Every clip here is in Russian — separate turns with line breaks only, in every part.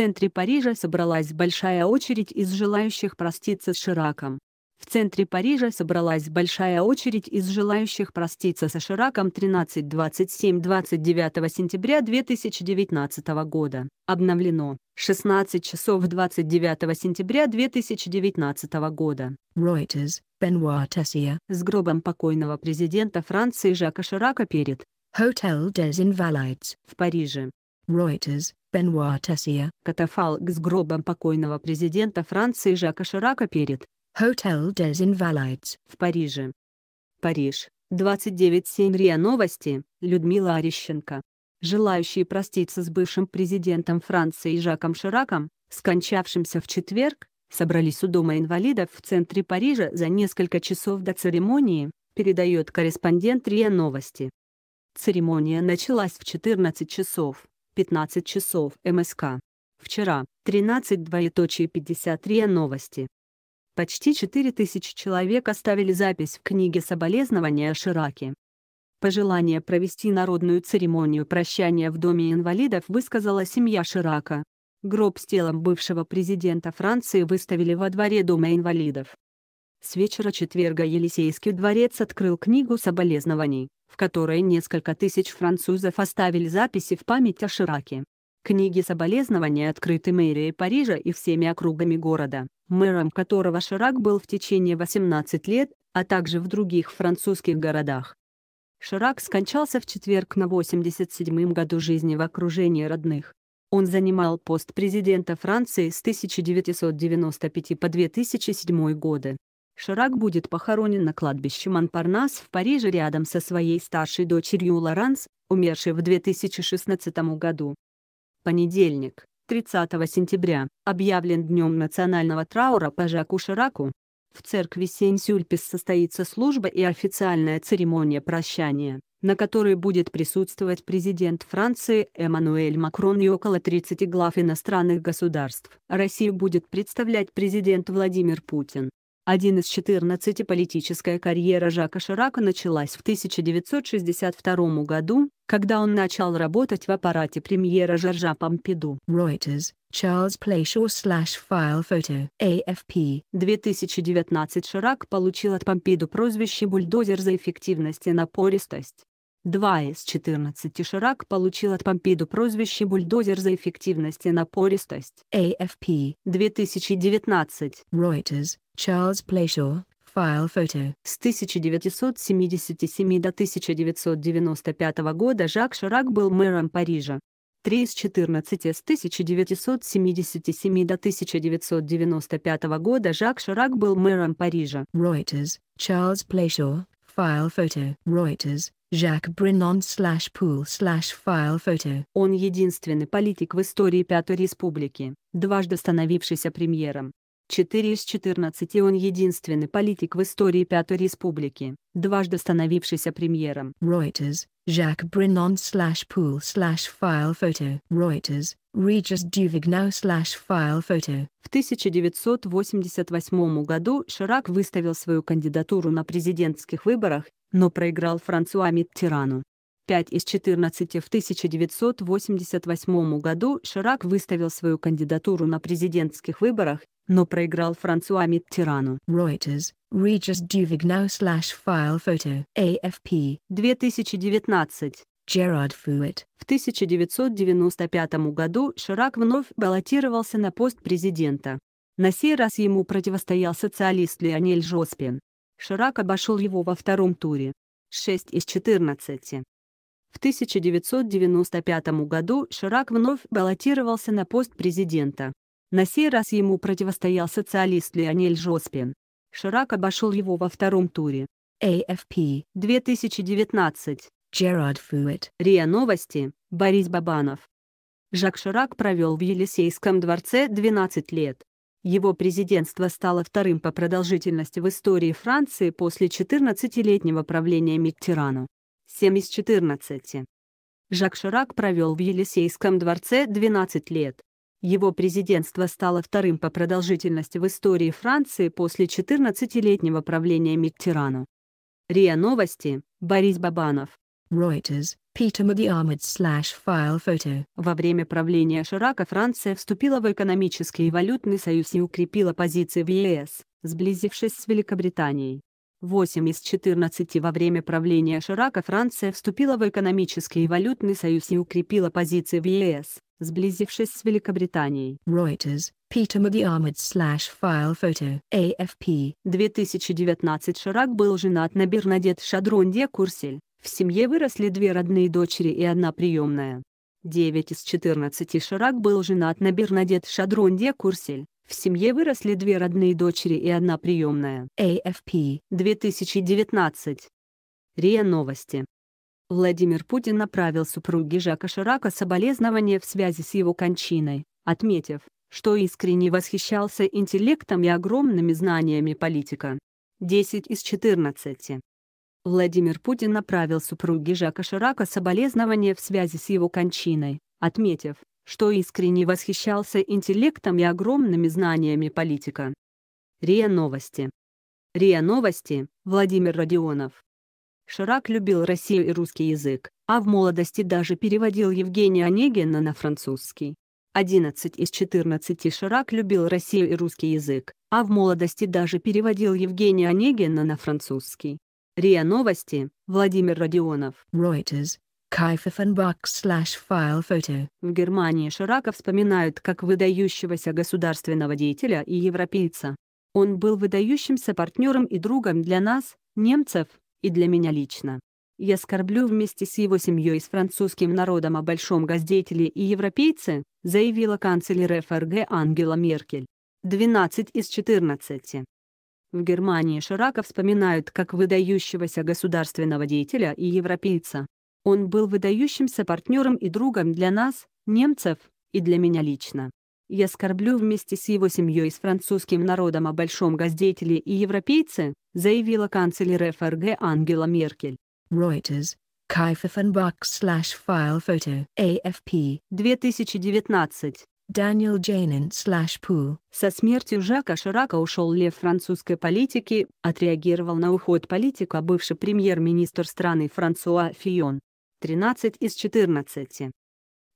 центре Парижа собралась большая очередь из желающих проститься с Шираком. В центре Парижа собралась большая очередь из желающих проститься со Шираком 13-27-29 сентября 2019 года. Обновлено. 16 часов 29 сентября 2019 года.
Reuters, Benoit Tessier.
С гробом покойного президента Франции Жака Ширака перед Hotel des Invalides в Париже. Reuters, Бенуа Тесия. Катафалк с гробом покойного президента Франции Жака Ширака перед Hotel des Invalides в Париже. Париж, 29.7 РИА Новости, Людмила Арищенко. Желающие проститься с бывшим президентом Франции Жаком Шираком, скончавшимся в четверг, собрались у Дома инвалидов в центре Парижа за несколько часов до церемонии, передает корреспондент РИА Новости. Церемония началась в 14 часов. 15 часов МСК. Вчера, 13 двоеточие 53 новости. Почти 4000 человек оставили запись в книге соболезнования Шираки. Пожелание провести народную церемонию прощания в Доме инвалидов высказала семья Ширака. Гроб с телом бывшего президента Франции выставили во дворе Дома инвалидов. С вечера четверга Елисейский дворец открыл книгу соболезнований в которой несколько тысяч французов оставили записи в память о Шираке. Книги соболезнования открыты мэрией Парижа и всеми округами города, мэром которого Ширак был в течение 18 лет, а также в других французских городах. Ширак скончался в четверг на 87-м году жизни в окружении родных. Он занимал пост президента Франции с 1995 по 2007 годы. Ширак будет похоронен на кладбище Монпарнас в Париже рядом со своей старшей дочерью Лоранс, умершей в 2016 году. Понедельник, 30 сентября, объявлен Днем национального траура по Жаку Шираку. В церкви сен сюльпис состоится служба и официальная церемония прощания, на которой будет присутствовать президент Франции Эммануэль Макрон и около 30 глав иностранных государств. Россию будет представлять президент Владимир Путин. Один из 14 политическая карьера Жака Ширака началась в 1962 году, когда он начал работать в аппарате премьера Жоржа Помпиду. Reuters, Charles Playshaw slash file photo AFP. 2019 Ширак получил от Помпиду прозвище «бульдозер» за эффективность и напористость. Два из 14 Ширак получил от Помпиду прозвище «бульдозер» за эффективность и напористость. AFP. 2019. Reuters, Чарльз Плейшор, файл фото. С 1977 до 1995 года Жак Ширак был мэром Парижа. 3 из 14 с 1977 до 1995 года Жак Ширак был мэром Парижа.
Reuters, Charles Плейшор, file photo. Reuters, Jacques Бринон
слэш пул слэш файл фото. Он единственный политик в истории Пятой Республики, дважды становившийся премьером. 4 из 14 он единственный политик в истории Пятой Республики, дважды становившийся премьером.
Reuters, Jacques Brennan slash pool slash file photo. Reuters, Regis Duvignow
slash file photo. В 1988 году Ширак выставил свою кандидатуру на президентских выборах, но проиграл Франсуа Миттирану. 5 из 14 в 1988 году Ширак выставил свою кандидатуру на президентских выборах, но проиграл Франсуа Миттерану. Reuters, Regis Duvignow slash file photo. AFP. 2019. Джерард Фуэт. В 1995 году Ширак вновь баллотировался на пост президента. На сей раз ему противостоял социалист Леонель Жоспин. Ширак обошел его во втором туре. 6 из 14. В 1995 году Ширак вновь баллотировался на пост президента. На сей раз ему противостоял социалист Леонель Жоспин. Ширак обошел его во втором туре. AFP 2019. Джерард Фуэт. РИА Новости. Борис Бабанов. Жак Ширак провел в Елисейском дворце 12 лет. Его президентство стало вторым по продолжительности в истории Франции после 14-летнего правления Миттерану. 7 из 14. Жак Ширак провел в Елисейском дворце 12 лет. Его президентство стало вторым по продолжительности в истории Франции после 14-летнего правления Миттерану. РИА Новости, Борис Бабанов.
Reuters, Peter Madiamid slash file photo.
Во время правления Ширака Франция вступила в экономический и валютный союз и укрепила позиции в ЕС, сблизившись с Великобританией. 8 из 14 во время правления Ширака Франция вступила в экономический и валютный союз и укрепила позиции в ЕС, сблизившись с Великобританией. Reuters, Peter McDiarmid slash file photo AFP 2019 Ширак был женат на Бернадет Шадронде Курсель. В семье выросли две родные дочери и одна приемная. 9 из 14 Ширак был женат на Бернадет Шадронде Курсель в семье выросли две родные дочери и одна приемная. AFP 2019. РИА Новости. Владимир Путин направил супруге Жака Ширака соболезнования в связи с его кончиной, отметив, что искренне восхищался интеллектом и огромными знаниями политика. 10 из 14. Владимир Путин направил супруге Жака Ширака соболезнования в связи с его кончиной, отметив, что искренне восхищался интеллектом и огромными знаниями политика. РИА Новости. РИА Новости, Владимир Родионов. Ширак любил Россию и русский язык, а в молодости даже переводил Евгения Онегина на французский. 11 из 14 Ширак любил Россию и русский язык, а в молодости даже переводил Евгения Онегина на французский. РИА Новости, Владимир Родионов. Reuters. Кайф.фн.бак/файл-фото. В Германии Ширака вспоминают как выдающегося государственного деятеля и европейца. Он был выдающимся партнером и другом для нас, немцев, и для меня лично. Я скорблю вместе с его семьей и с французским народом о большом газдеятеле и европейце, заявила канцлер ФРГ Ангела Меркель. 12 из 14. В Германии Ширака вспоминают как выдающегося государственного деятеля и европейца. Он был выдающимся партнером и другом для нас, немцев, и для меня лично. Я скорблю вместе с его семьей и с французским народом о большом газдеятеле и европейце, заявила канцлер ФРГ Ангела Меркель.
Reuters. кайфенбах
slash file photo AFP 2019 Daniel джейнен slash Poo. Со смертью Жака Ширака ушел лев французской политики, отреагировал на уход политика бывший премьер-министр страны Франсуа Фион. 13 из 14.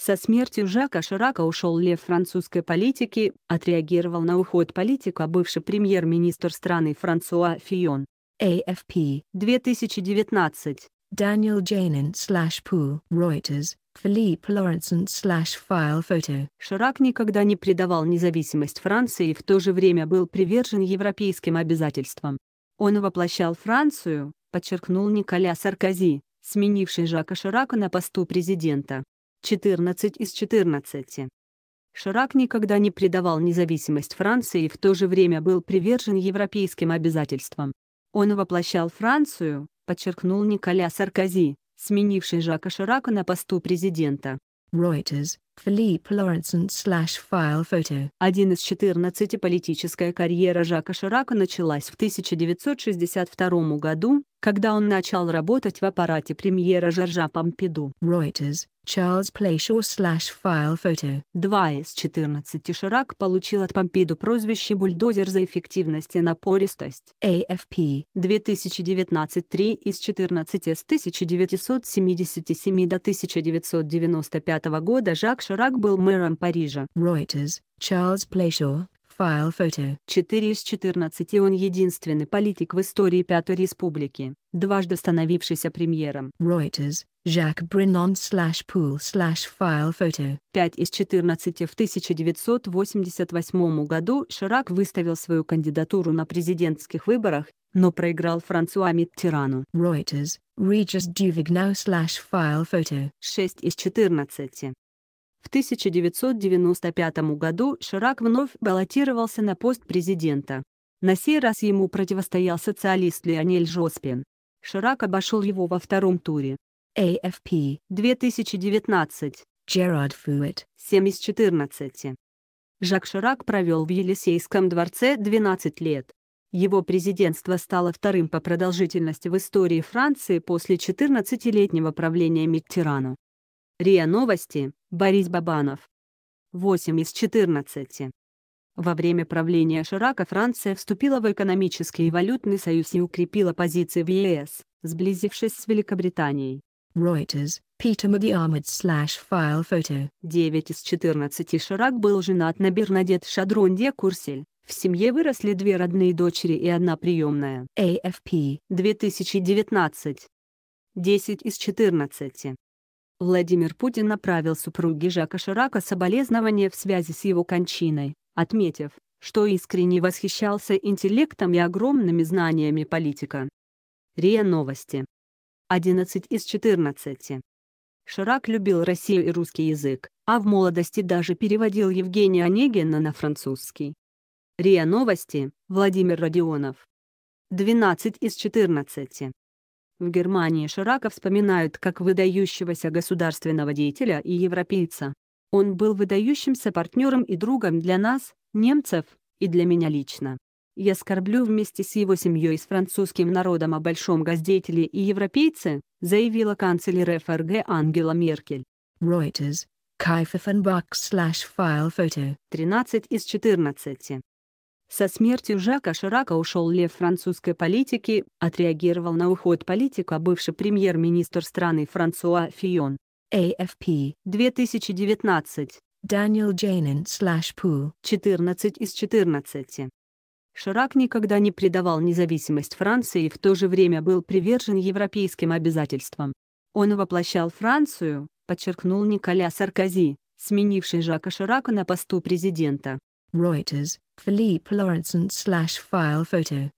Со смертью Жака Ширака ушел лев французской политики, отреагировал на уход политика бывший премьер-министр страны Франсуа Фион. AFP 2019.
Daniel Janin slash
Pool Reuters Philippe
Лоренсон слэш файл фото.
Ширак никогда не предавал независимость Франции и в то же время был привержен европейским обязательствам. Он воплощал Францию, подчеркнул Николя Саркози, сменивший Жака Ширака на посту президента. 14 из 14. Ширак никогда не предавал независимость Франции и в то же время был привержен европейским обязательствам. Он воплощал Францию, подчеркнул Николя Саркози, сменивший Жака Ширака на посту президента. Reuters, Филипп Лоренсон slash file photo. Один из 14 политическая карьера Жака Ширака началась в 1962 году, когда он начал работать в аппарате премьера Жоржа Помпиду. Reuters, Charles Playshaw slash file photo. Два из 14 Ширак получил от Помпиду прозвище «Бульдозер» за эффективность и напористость. AFP. 2019 3 из 14 с 1977 до 1995 года Жак Ширак был мэром Парижа.
Reuters, Charles Playshaw, Файл фото.
4 из 14 он единственный политик в истории Пятой Республики, дважды становившийся премьером.
Reuters. Жак
Бреннон слэш пул слэш файл фото. 5 из 14 в 1988 году Ширак выставил свою кандидатуру на президентских выборах, но проиграл Франсуа Миттерану. Reuters. Regis Duvigneau слэш файл фото. 6 из 14. В 1995 году Ширак вновь баллотировался на пост президента. На сей раз ему противостоял социалист Леонель Жоспин. Ширак обошел его во втором туре. AFP 2019. Джерард Фуэт. 7 из 14. Жак Ширак провел в Елисейском дворце 12 лет. Его президентство стало вторым по продолжительности в истории Франции после 14-летнего правления Миттерану. РИА Новости Борис Бабанов. 8 из 14. Во время правления Ширака Франция вступила в экономический и валютный союз и укрепила позиции в ЕС, сблизившись с Великобританией.
Reuters,
Peter McDiarmid slash file photo. 9 из 14 Ширак был женат на Бернадет Шадронде Курсель. В семье выросли две родные дочери и одна приемная. AFP. 2019. 10 из 14. Владимир Путин направил супруге Жака Ширака соболезнования в связи с его кончиной, отметив, что искренне восхищался интеллектом и огромными знаниями политика. РИА Новости. 11 из 14. Ширак любил Россию и русский язык, а в молодости даже переводил Евгения Онегина на французский. РИА Новости, Владимир Родионов. 12 из 14. В Германии Ширака вспоминают как выдающегося государственного деятеля и европейца. Он был выдающимся партнером и другом для нас, немцев, и для меня лично. Я скорблю вместе с его семьей и с французским народом о большом газдеятеле и европейце, заявила канцлер ФРГ Ангела Меркель. Reuters, Кайфа 13 из 14. Со смертью Жака Ширака ушел лев французской политики, отреагировал на уход политика бывший премьер-министр страны Франсуа Фион. AFP 2019. Daniel Janin slash 14 из 14. Ширак никогда не предавал независимость Франции и в то же время был привержен европейским обязательствам. Он воплощал Францию, подчеркнул Николя Саркози, сменивший Жака Ширака на посту президента. Reuters, Philippe Laurentson slash file photo.